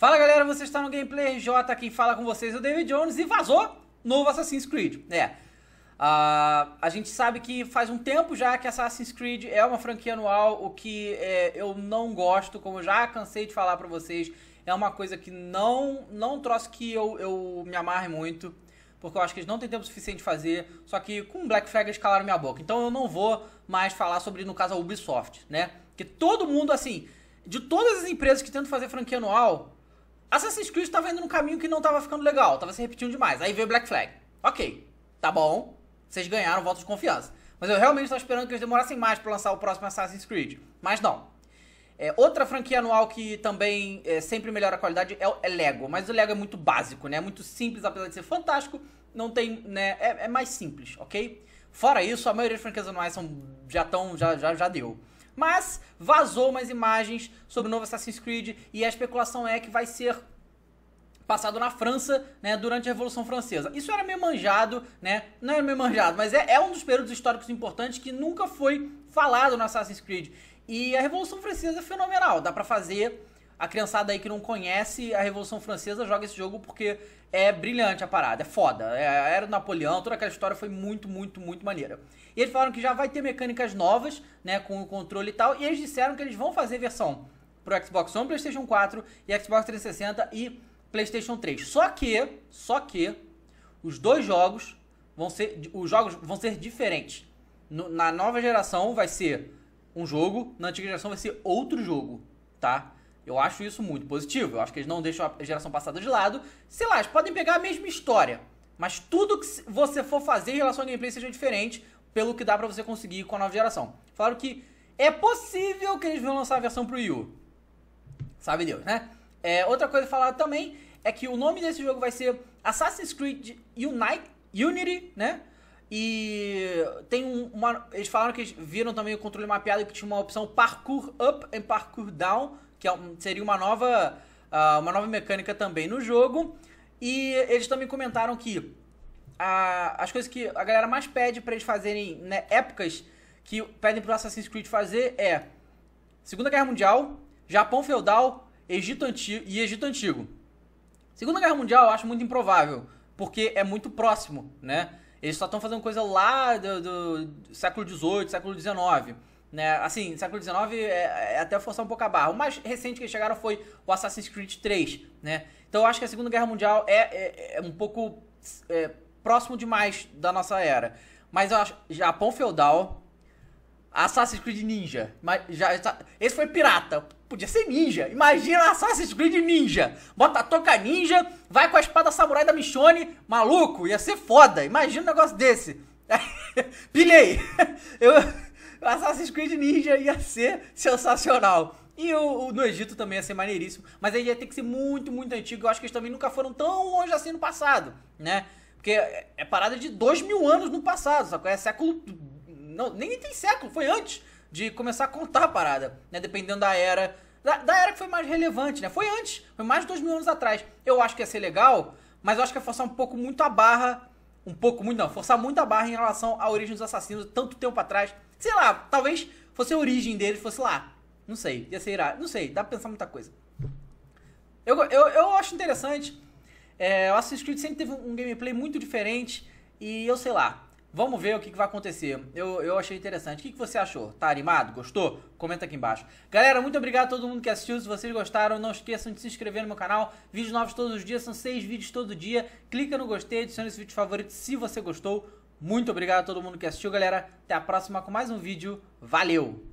Fala galera, você está no Gameplay RJ, quem fala com vocês é o David Jones e vazou novo Assassin's Creed, né? Uh, a gente sabe que faz um tempo já que Assassin's Creed é uma franquia anual, o que é, eu não gosto, como eu já cansei de falar para vocês, é uma coisa que não, não troço que eu, eu me amarre muito, porque eu acho que eles não têm tempo suficiente de fazer, só que com Black Flag eles calaram minha boca, então eu não vou mais falar sobre, no caso, a Ubisoft, né? Que todo mundo, assim, de todas as empresas que tentam fazer franquia anual, Assassin's Creed tava indo num caminho que não tava ficando legal, tava se repetindo demais. Aí veio Black Flag. Ok, tá bom, vocês ganharam voto de confiança. Mas eu realmente estava esperando que eles demorassem mais para lançar o próximo Assassin's Creed. Mas não. É, outra franquia anual que também é, sempre melhora a qualidade é, o é Lego. Mas o Lego é muito básico, né? É muito simples, apesar de ser fantástico. Não tem, né? É, é mais simples, ok? Fora isso, a maioria das franquias anuais são, já estão, já, já, já deu. Mas vazou umas imagens sobre o novo Assassin's Creed e a especulação é que vai ser passado na França, né, durante a Revolução Francesa. Isso era meio manjado, né, não era meio manjado, mas é, é um dos períodos históricos importantes que nunca foi falado no Assassin's Creed. E a Revolução Francesa é fenomenal, dá para fazer a criançada aí que não conhece a Revolução Francesa joga esse jogo porque é brilhante a parada, é foda. É, era o Napoleão, toda aquela história foi muito, muito, muito maneira. E eles falaram que já vai ter mecânicas novas, né, com o controle e tal, e eles disseram que eles vão fazer versão pro Xbox One, PlayStation 4 e Xbox 360 e PlayStation 3. Só que, só que os dois jogos vão ser os jogos vão ser diferentes. No, na nova geração vai ser um jogo, na antiga geração vai ser outro jogo, tá? Eu acho isso muito positivo. Eu acho que eles não deixam a geração passada de lado. Sei lá, eles podem pegar a mesma história. Mas tudo que você for fazer em relação ao gameplay seja diferente pelo que dá para você conseguir com a nova geração. Falaram que é possível que eles vão lançar a versão pro Wii U. Sabe Deus, né? É, outra coisa falada também é que o nome desse jogo vai ser Assassin's Creed Unite, Unity, né? E tem um, uma. Eles falaram que eles viram também o controle mapeado que tinha uma opção Parkour Up e Parkour Down que é seria uma nova, ah, uma nova mecânica também no jogo. E eles também comentaram que a, as coisas que a galera mais pede para eles fazerem né, épocas que pedem pro Assassin's Creed fazer é Segunda Guerra Mundial, Japão feudal, Egito antigo e Egito antigo. Segunda Guerra Mundial eu acho muito improvável, porque é muito próximo, né? Eles só estão fazendo coisa lá do, do século XVIII, século XIX. Né? Assim, século XIX é, é, até forçar um pouco a barra. O mais recente que chegaram foi o Assassin's Creed 3, né? Então eu acho que a Segunda Guerra Mundial é, é, é um pouco é, próximo demais da nossa era. Mas eu acho Japão feudal, Assassin's Creed Ninja, mas já esse foi pirata. Podia ser ninja. Imagina Assassin's Creed Ninja. Bota a toca ninja, vai com a espada samurai da Michonne, maluco, ia ser foda. Imagina um negócio desse. Pilhei. Eu Assassin's Creed Ninja ia ser sensacional. E o, o, no Egito também ia ser maneiríssimo, mas aí ia ter que ser muito, muito antigo. Eu acho que eles também nunca foram tão longe assim no passado, né? Porque é, é parada de dois mil anos no passado, só que é século. Não, nem tem século, foi antes de começar a contar a parada, né? Dependendo da era. Da, da era que foi mais relevante, né? Foi antes, foi mais de dois mil anos atrás. Eu acho que ia ser legal, mas eu acho que ia forçar um pouco muito a barra um pouco, muito não, forçar muito a barra em relação à origem dos assassinos tanto tempo atrás. Sei lá, talvez fosse a origem deles, fosse lá. Não sei, ia ser irado. Não sei, dá pra pensar muita coisa. Eu, eu, eu acho interessante. É, o Assassin's Creed sempre teve um gameplay muito diferente. E eu sei lá, Vamos ver o que, que vai acontecer. Eu, eu achei interessante. O que, que você achou? Tá animado? Gostou? Comenta aqui embaixo. Galera, muito obrigado a todo mundo que assistiu. Se vocês gostaram, não esqueçam de se inscrever no meu canal. Vídeos novos todos os dias, são seis vídeos todo dia. Clica no gostei, adiciona esse vídeo favorito se você gostou. Muito obrigado a todo mundo que assistiu, galera. Até a próxima com mais um vídeo. Valeu!